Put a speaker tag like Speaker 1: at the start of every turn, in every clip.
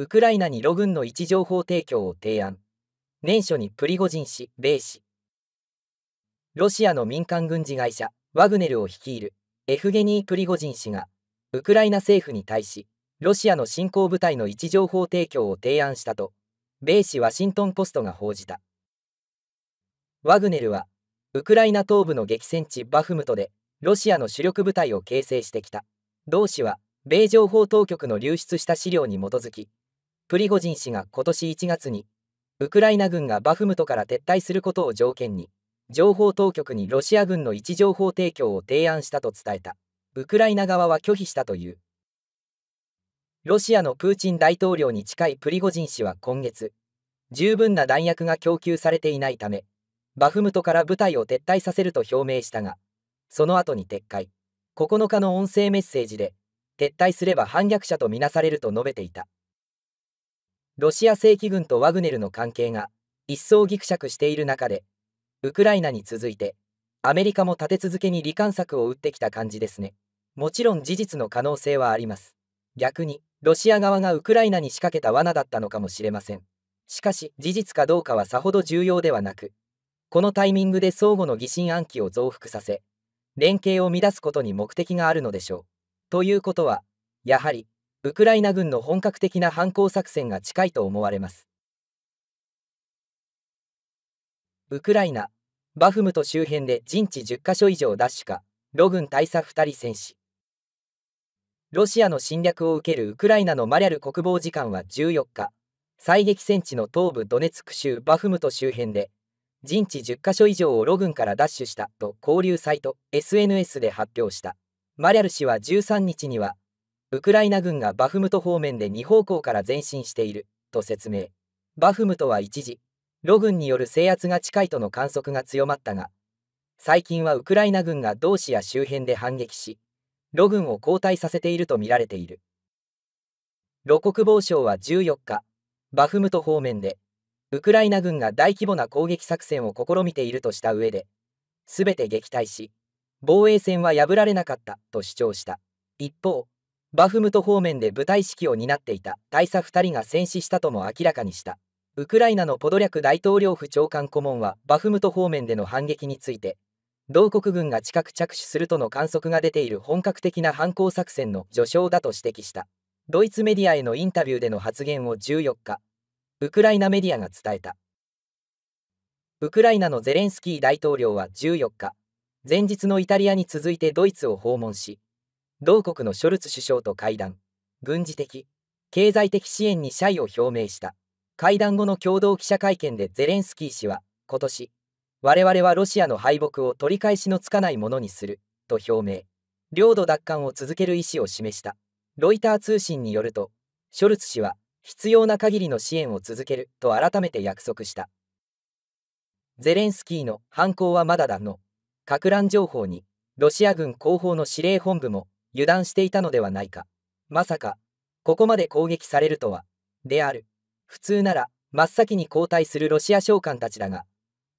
Speaker 1: ウクライナにロ軍の位置情報提供を提案。年初にプリゴジン氏、米氏。ロシアの民間軍事会社、ワグネルを率いる、エフゲニー・プリゴジン氏が、ウクライナ政府に対し、ロシアの侵攻部隊の位置情報提供を提案したと、米氏ワシントン・ポストが報じた。ワグネルは、ウクライナ東部の激戦地バフムトで、ロシアの主力部隊を形成してきた。同氏は、米情報当局の流出した資料に基づき、プリゴジン氏が今年1月にウクライナ軍がバフムトから撤退することを条件に情報当局にロシア軍の位置情報提供を提案したと伝えたウクライナ側は拒否したというロシアのプーチン大統領に近いプリゴジン氏は今月十分な弾薬が供給されていないためバフムトから部隊を撤退させると表明したがその後に撤回9日の音声メッセージで撤退すれば反逆者とみなされると述べていたロシア正規軍とワグネルの関係が一層ぎくしゃくしている中で、ウクライナに続いて、アメリカも立て続けに罹患策を打ってきた感じですね。もちろん事実の可能性はあります。逆に、ロシア側がウクライナに仕掛けた罠だったのかもしれません。しかし、事実かどうかはさほど重要ではなく、このタイミングで相互の疑心暗鬼を増幅させ、連携を乱すことに目的があるのでしょう。ということは、やはり、ウクライナ軍の本格的な反攻作戦が近いと思われます。ウクライナ、バフムト周辺で陣地10カ所以上奪取か、ロ軍大佐2人戦死。ロシアの侵略を受けるウクライナのマリャル国防次官は14日、最激戦地の東部ドネツク州バフムト周辺で、陣地10カ所以上をロ軍から奪取したと交流サイト SNS で発表した。マリャル氏は13日には、ウクライナ軍がバフムト方面で2方向から前進していると説明バフムトは一時ロ軍による制圧が近いとの観測が強まったが最近はウクライナ軍が同志や周辺で反撃しロ軍を後退させているとみられているロ国防省は14日バフムト方面でウクライナ軍が大規模な攻撃作戦を試みているとした上で全て撃退し防衛線は破られなかったと主張した一方バフムト方面で部隊指揮を担っていた大佐2人が戦死したとも明らかにしたウクライナのポドリャク大統領府長官顧問はバフムト方面での反撃について同国軍が近く着手するとの観測が出ている本格的な反抗作戦の序章だと指摘したドイツメディアへのインタビューでの発言を14日ウクライナメディアが伝えたウクライナのゼレンスキー大統領は14日前日のイタリアに続いてドイツを訪問し同国のショルツ首相と会談軍事的経済的支援に謝意を表明した会談後の共同記者会見でゼレンスキー氏は今年我々はロシアの敗北を取り返しのつかないものにすると表明領土奪還を続ける意思を示したロイター通信によるとショルツ氏は必要な限りの支援を続けると改めて約束したゼレンスキーの犯行はまだだの乱情報にロシア軍後方の司令本部も油断していたのではないか。まさか、ここまで攻撃されるとは。である。普通なら、真っ先に後退するロシア将官たちだが、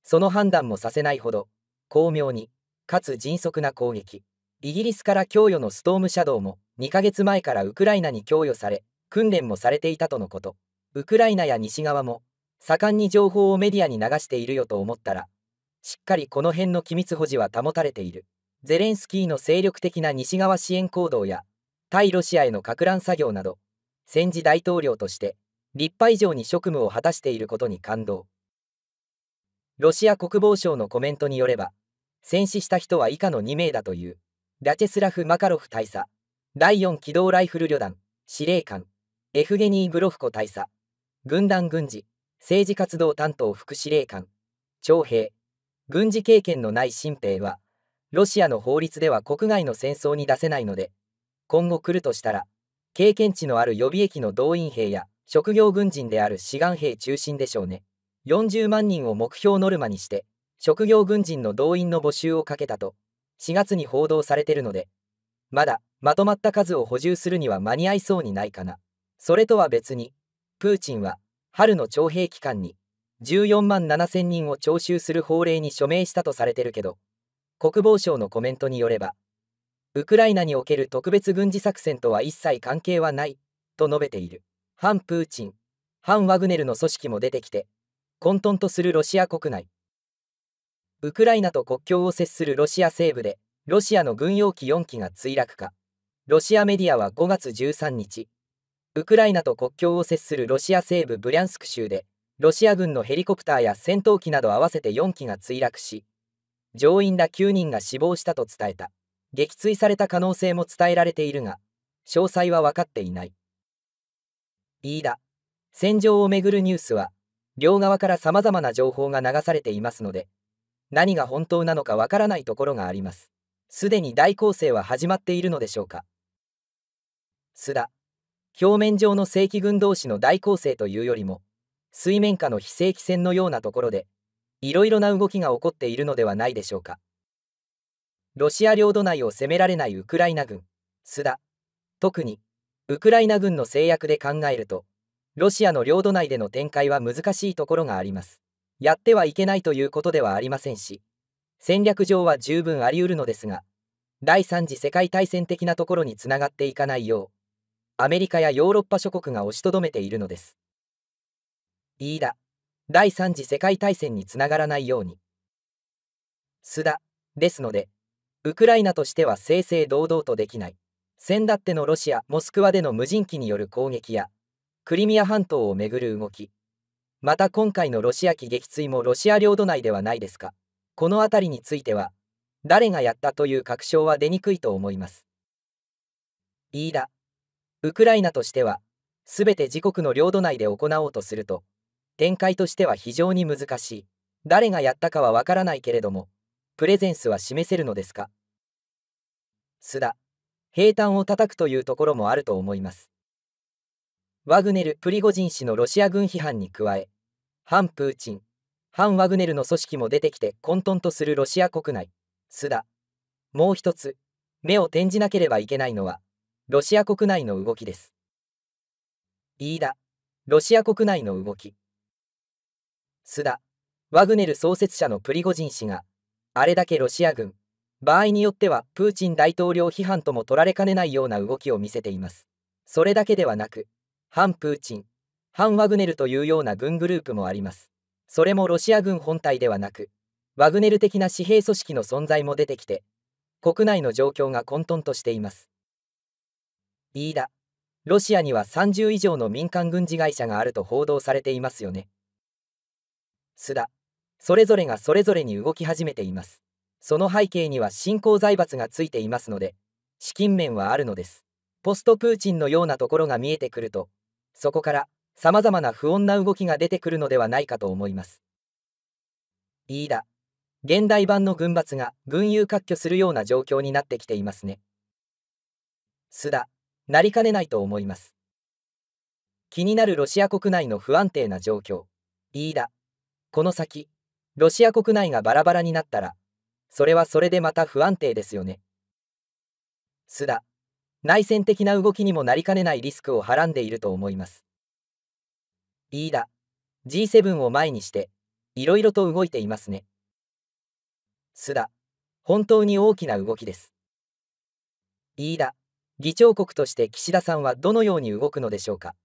Speaker 1: その判断もさせないほど、巧妙に、かつ迅速な攻撃。イギリスから供与のストームシャドウも、2ヶ月前からウクライナに供与され、訓練もされていたとのこと。ウクライナや西側も、盛んに情報をメディアに流しているよと思ったら、しっかりこの辺の機密保持は保たれている。ゼレンスキーの精力的な西側支援行動や対ロシアへの拡乱作業など戦時大統領として立派以上に職務を果たしていることに感動ロシア国防省のコメントによれば戦死した人は以下の2名だというラチェスラフ・マカロフ大佐第4機動ライフル旅団司令官エフゲニー・ブロフコ大佐軍団軍事政治活動担当副司令官徴兵軍事経験のない新兵はロシアの法律では国外の戦争に出せないので、今後来るとしたら、経験値のある予備役の動員兵や職業軍人である志願兵中心でしょうね。40万人を目標ノルマにして、職業軍人の動員の募集をかけたと、4月に報道されてるので、まだまとまった数を補充するには間に合いそうにないかな。それとは別に、プーチンは春の徴兵期間に14万7000人を徴収する法令に署名したとされてるけど、国防省のコメントによれば、ウクライナにおける特別軍事作戦とは一切関係はない、と述べている。反プーチン、反ワグネルの組織も出てきて、混沌とするロシア国内。ウクライナと国境を接するロシア西部で、ロシアの軍用機4機が墜落か。ロシアメディアは5月13日、ウクライナと国境を接するロシア西部ブリャンスク州で、ロシア軍のヘリコプターや戦闘機など合わせて4機が墜落し、乗員ら9人が死亡したと伝えた。撃墜された可能性も伝えられているが、詳細は分かっていない。飯田、戦場をめぐるニュースは、両側から様々な情報が流されていますので、何が本当なのかわからないところがあります。すでに大攻勢は始まっているのでしょうか。須田、表面上の正規軍同士の大攻勢というよりも、水面下の非正規戦のようなところで、いろいろな動きが起こっているのではないでしょうか。ロシア領土内を攻められないウクライナ軍、須田。特に、ウクライナ軍の制約で考えると、ロシアの領土内での展開は難しいところがあります。やってはいけないということではありませんし、戦略上は十分あり得るのですが、第3次世界大戦的なところにつながっていかないよう、アメリカやヨーロッパ諸国が押しとどめているのです。飯田第3次世界大戦につながらないように。須田、ですので、ウクライナとしては正々堂々とできない、先だってのロシア・モスクワでの無人機による攻撃や、クリミア半島をめぐる動き、また今回のロシア機撃墜もロシア領土内ではないですか、この辺りについては、誰がやったという確証は出にくいと思います。飯田、ウクライナとしては、すべて自国の領土内で行おうとすると、展開としては非常に難しい。誰がやったかはわからないけれども、プレゼンスは示せるのですか須田、平坦を叩くというところもあると思います。ワグネル・プリゴジン氏のロシア軍批判に加え、反プーチン、反ワグネルの組織も出てきて混沌とするロシア国内、須田。もう一つ、目を転じなければいけないのは、ロシア国内の動きです。飯田、ロシア国内の動き。須田、ワグネル創設者のプリゴジン氏が、あれだけロシア軍、場合によってはプーチン大統領批判とも取られかねないような動きを見せています。それだけではなく、反プーチン、反ワグネルというような軍グループもあります。それもロシア軍本体ではなく、ワグネル的な私兵組織の存在も出てきて、国内の状況が混沌としています。飯田、ロシアには30以上の民間軍事会社があると報道されていますよね。須田それぞれがそれぞれに動き始めていますその背景には新興財閥がついていますので資金面はあるのですポストプーチンのようなところが見えてくるとそこからさまざまな不穏な動きが出てくるのではないかと思います飯田現代版の軍閥が群雄割拠するような状況になってきていますね須田なりかねないと思います気になるロシア国内の不安定な状況飯田この先、ロシア国内がバラバラになったら、それはそれでまた不安定ですよね。須田、内戦的な動きにもなりかねないリスクをはらんでいると思います。飯田、G7 を前にして、いろいろと動いていますね。須田、本当に大きな動きです。飯田、議長国として岸田さんはどのように動くのでしょうか。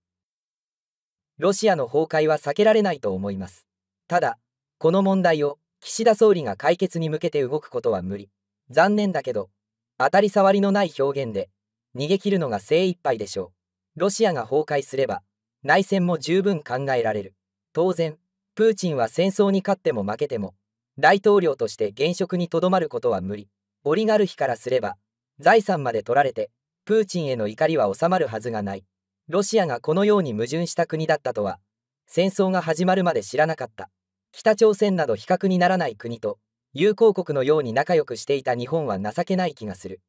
Speaker 1: ロシアの崩壊は避けられないと思います。ただ、この問題を岸田総理が解決に向けて動くことは無理。残念だけど、当たり障りのない表現で逃げ切るのが精一杯でしょう。ロシアが崩壊すれば内戦も十分考えられる。当然、プーチンは戦争に勝っても負けても大統領として現職にとどまることは無理。オリガルヒからすれば財産まで取られてプーチンへの怒りは収まるはずがない。ロシアがこのように矛盾した国だったとは戦争が始まるまで知らなかった北朝鮮など比較にならない国と友好国のように仲良くしていた日本は情けない気がする